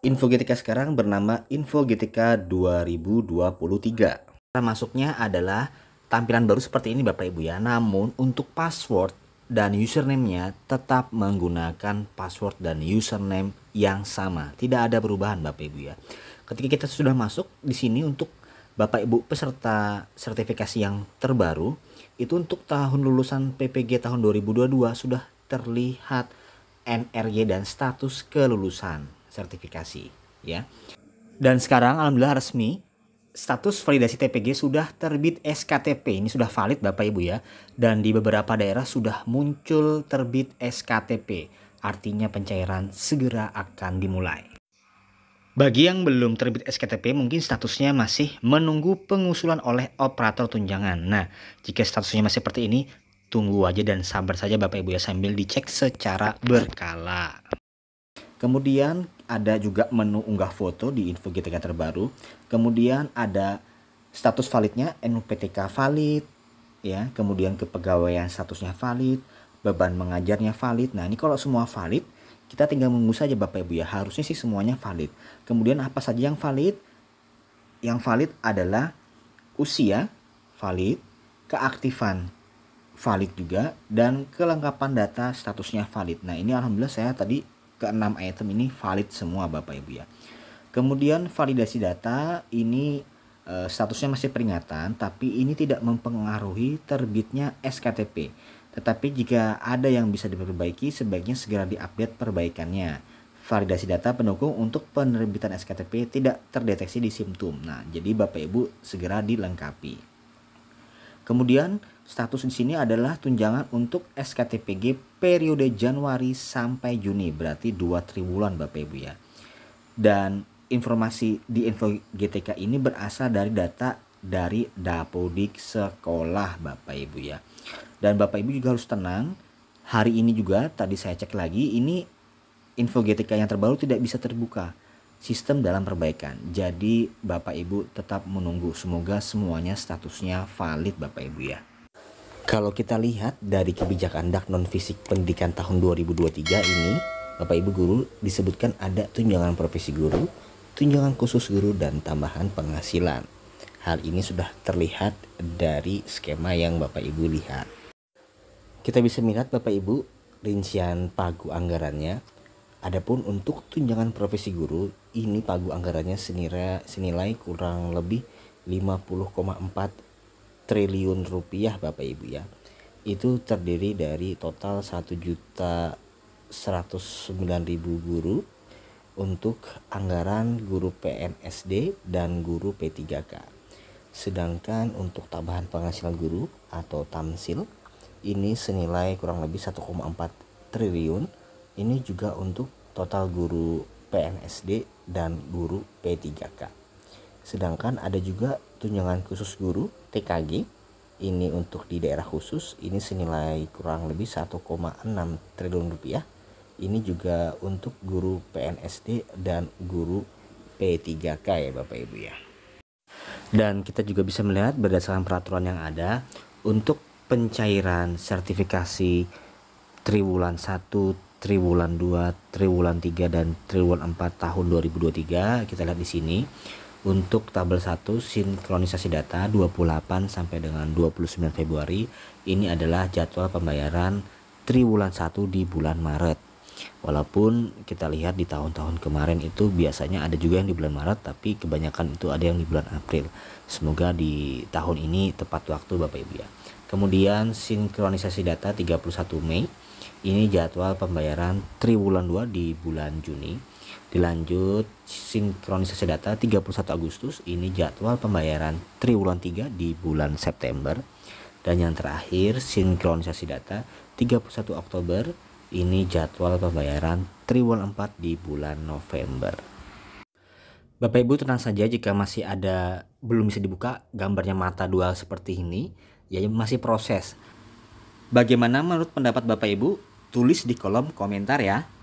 Info Infogetika sekarang bernama Info Infogetika 2023. Cara masuknya adalah tampilan baru seperti ini Bapak Ibu ya. Namun untuk password dan username-nya tetap menggunakan password dan username yang sama. Tidak ada perubahan Bapak Ibu ya. Ketika kita sudah masuk di sini untuk Bapak Ibu peserta sertifikasi yang terbaru itu untuk tahun lulusan PPG tahun 2022 sudah terlihat NRG dan status kelulusan sertifikasi ya. Dan sekarang alhamdulillah resmi status validasi TPG sudah terbit SKTP. Ini sudah valid Bapak Ibu ya. Dan di beberapa daerah sudah muncul terbit SKTP. Artinya pencairan segera akan dimulai. Bagi yang belum terbit SKTP mungkin statusnya masih menunggu pengusulan oleh operator tunjangan. Nah, jika statusnya masih seperti ini, tunggu aja dan sabar saja Bapak Ibu ya sambil dicek secara berkala. Kemudian ada juga menu unggah foto di info GTK terbaru. Kemudian ada status validnya NUPTK valid ya, kemudian kepegawaian statusnya valid, beban mengajarnya valid. Nah, ini kalau semua valid, kita tinggal menunggu saja Bapak Ibu ya. Harusnya sih semuanya valid. Kemudian apa saja yang valid? Yang valid adalah usia valid, keaktifan valid juga dan kelengkapan data statusnya valid. Nah, ini alhamdulillah saya tadi keenam item ini valid semua Bapak Ibu ya. Kemudian validasi data ini uh, statusnya masih peringatan tapi ini tidak mempengaruhi terbitnya SKTP. Tetapi jika ada yang bisa diperbaiki sebaiknya segera diupdate perbaikannya. Validasi data pendukung untuk penerbitan SKTP tidak terdeteksi di Simtum. Nah, jadi Bapak Ibu segera dilengkapi. Kemudian status di sini adalah tunjangan untuk SKTPG periode Januari sampai Juni, berarti 2 triwulan Bapak Ibu ya. Dan informasi di info GTK ini berasal dari data dari Dapodik sekolah Bapak Ibu ya. Dan Bapak Ibu juga harus tenang, hari ini juga tadi saya cek lagi ini info GTK yang terbaru tidak bisa terbuka sistem dalam perbaikan. Jadi Bapak Ibu tetap menunggu. Semoga semuanya statusnya valid Bapak Ibu ya. Kalau kita lihat dari kebijakan dak non fisik pendidikan tahun 2023 ini, Bapak Ibu guru disebutkan ada tunjangan profesi guru, tunjangan khusus guru dan tambahan penghasilan. Hal ini sudah terlihat dari skema yang Bapak Ibu lihat. Kita bisa melihat Bapak Ibu rincian pagu anggarannya. Adapun untuk tunjangan profesi guru ini pagu anggarannya senira, senilai kurang lebih 50,4 triliun rupiah Bapak Ibu ya. Itu terdiri dari total 1 juta 109.000 guru untuk anggaran guru PNSD dan guru P3K. Sedangkan untuk tambahan penghasilan guru atau tamsil ini senilai kurang lebih 1,4 triliun. Ini juga untuk total guru PNSD dan guru P3K. Sedangkan ada juga tunjangan khusus guru TKG ini untuk di daerah khusus ini senilai kurang lebih 1,6 triliun rupiah. Ini juga untuk guru PNSD dan guru P3K ya Bapak Ibu ya. Dan kita juga bisa melihat berdasarkan peraturan yang ada untuk pencairan sertifikasi triwulan 1, triwulan 2, triwulan 3 dan triwulan 4 tahun 2023. Kita lihat di sini untuk tabel 1 sinkronisasi data 28 sampai dengan 29 Februari ini adalah jadwal pembayaran triwulan 1 di bulan Maret. Walaupun kita lihat di tahun-tahun kemarin itu biasanya ada juga yang di bulan Maret tapi kebanyakan itu ada yang di bulan April. Semoga di tahun ini tepat waktu Bapak Ibu ya. Kemudian sinkronisasi data 31 Mei. Ini jadwal pembayaran triwulan 2 di bulan Juni. Dilanjut sinkronisasi data 31 Agustus. Ini jadwal pembayaran triwulan 3 di bulan September. Dan yang terakhir sinkronisasi data 31 Oktober. Ini jadwal pembayaran triwulan 4 di bulan November. Bapak Ibu tenang saja jika masih ada belum bisa dibuka gambarnya mata dual seperti ini ya masih proses. Bagaimana menurut pendapat Bapak Ibu? Tulis di kolom komentar ya.